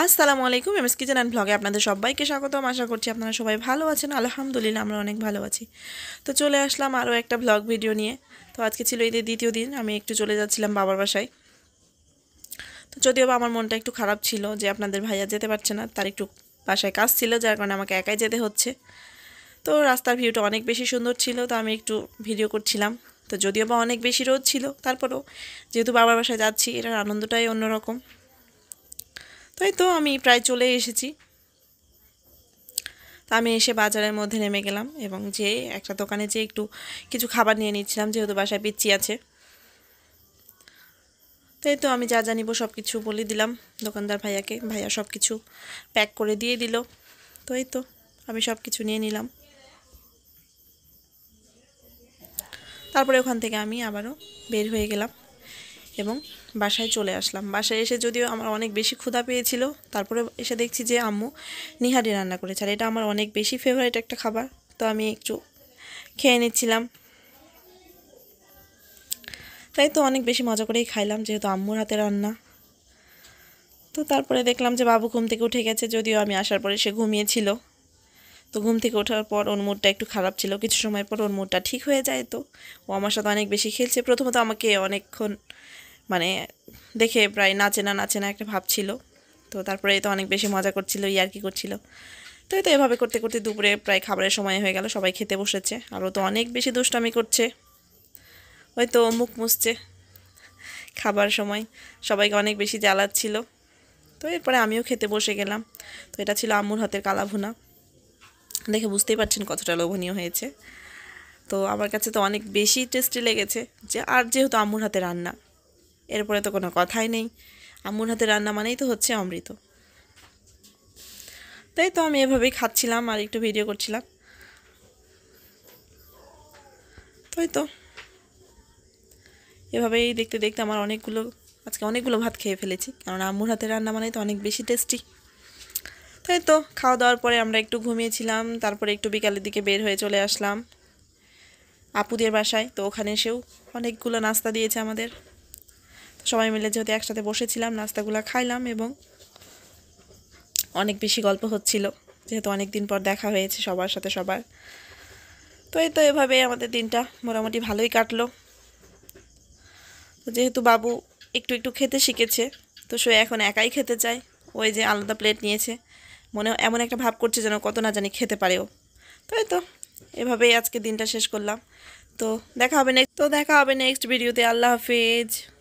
আসসালামু আলাইকুম MS kitchen and ভ্লগে আপনাদের সবাইকে স্বাগতম আশা করছি আপনারা সবাই ভালো আছেন আলহামদুলিল্লাহ আমরা অনেক ভালো আছি তো চলে আসলাম আরও একটা ব্লগ ভিডিও নিয়ে তো আজকে ছিল ঈদের দ্বিতীয় দিন আমি একটু চলে যাচ্ছিলাম বাবার বাসায় তো যদিও আমার মনটা একটু খারাপ ছিল যে আপনাদের ভাইয়া যেতে পারছে না তার একটু বাসায় কাজ ছিল যার কারণে আমাকে একাই যেতে হচ্ছে তো রাস্তার ভিউটা অনেক বেশি সুন্দর ছিল তো আমি একটু ভিডিও করছিলাম তো যদিও বা অনেক বেশি রোদ ছিল তারপরেও যেহেতু বাবার বাসায় যাচ্ছি এটার আনন্দটাই অন্যরকম তাই তো আমি প্রায় চলে এসেছি তা আমি এসে বাজারের মধ্যে নেমে গেলাম এবং যে একটা দোকানে যে একটু কিছু খাবার নিয়ে নিচ্ছিলাম যেহেতু বাসায় পিচ্ছি আছে তাই তো আমি যা যা সব কিছু বলে দিলাম দোকানদার ভাইয়াকে ভাইয়া সব কিছু প্যাক করে দিয়ে দিল তো এই তো আমি সব কিছু নিয়ে নিলাম তারপরে ওখান থেকে আমি আবারও বের হয়ে গেলাম এবং বাসায় চলে আসলাম বাসায় এসে যদিও আমার অনেক বেশি ক্ষুধা পেয়েছিল তারপরে এসে দেখছি যে আম্মু নিহারি রান্না করেছে আর এটা আমার অনেক বেশি ফেভারিট একটা খাবার তো আমি একটু খেয়ে নিচ্ছিলাম তাই তো অনেক বেশি মজা করেই খাইলাম যেহেতু আম্মুর হাতে রান্না তো তারপরে দেখলাম যে বাবু ঘুম থেকে উঠে গেছে যদিও আমি আসার পরে সে ঘুমিয়েছিল তো ঘুম থেকে ওঠার পর ওর মুডটা একটু খারাপ ছিল কিছু সময় পর ওর মুডটা ঠিক হয়ে যায় তো ও আমার সাথে অনেক বেশি খেলছে প্রথমত আমাকে অনেকক্ষণ মানে দেখে প্রায় নাচে না নাচে না একটা ভাব ছিল তো তারপরে তো অনেক বেশি মজা করছিল ইয়ার্কি করছিল তো এই তো এভাবে করতে করতে দুপুরে প্রায় খাবারের সময় হয়ে গেল সবাই খেতে বসেছে আর ও তো অনেক বেশি দুষ্টামি করছে ওই তো মুখ মুছছে খাবার সময় সবাইকে অনেক বেশি জ্বালাচ্ছিল তো এরপরে আমিও খেতে বসে গেলাম তো এটা ছিল আম্মুর হাতের কালাভুনা দেখে বুঝতেই পারছেন কতটা লোভনীয় হয়েছে তো আমার কাছে তো অনেক বেশি টেস্টি লেগেছে যে আর যেহেতু আম্মুর হাতে রান্না এরপরে তো কোনো কথাই নেই আম্মুর হাতে রান্না মানেই তো হচ্ছে অমৃত তাই তো আমি এভাবেই খাচ্ছিলাম আর একটু ভিডিও করছিলাম তাই তো এভাবেই দেখতে দেখতে আমার অনেকগুলো আজকে অনেকগুলো ভাত খেয়ে ফেলেছি কারণ আম্মুর হাতে রান্না মানেই তো অনেক বেশি টেস্টি তাই তো খাওয়া দাওয়ার পরে আমরা একটু ঘুমিয়েছিলাম তারপরে একটু বিকালের দিকে বের হয়ে চলে আসলাম আপুদের বাসায় তো ওখানে সেও অনেকগুলো নাস্তা দিয়েছে আমাদের সবাই মিলে যেহেতু একসাথে বসেছিলাম নাস্তাগুলো খাইলাম এবং অনেক বেশি গল্প হচ্ছিল যেহেতু অনেক দিন পর দেখা হয়েছে সবার সাথে সবার তো এই তো এভাবে আমাদের দিনটা মোটামুটি ভালোই কাটলো তো যেহেতু বাবু একটু একটু খেতে শিখেছে তো সে এখন একাই খেতে চায় ওই যে আলাদা প্লেট নিয়েছে মনে এমন একটা ভাব করছে যেন কত না জানি খেতে পারেও তো এই তো এভাবেই আজকে দিনটা শেষ করলাম তো দেখা হবে নেক্সট তো দেখা হবে নেক্সট ভিডিওতে আল্লাহ হাফিজ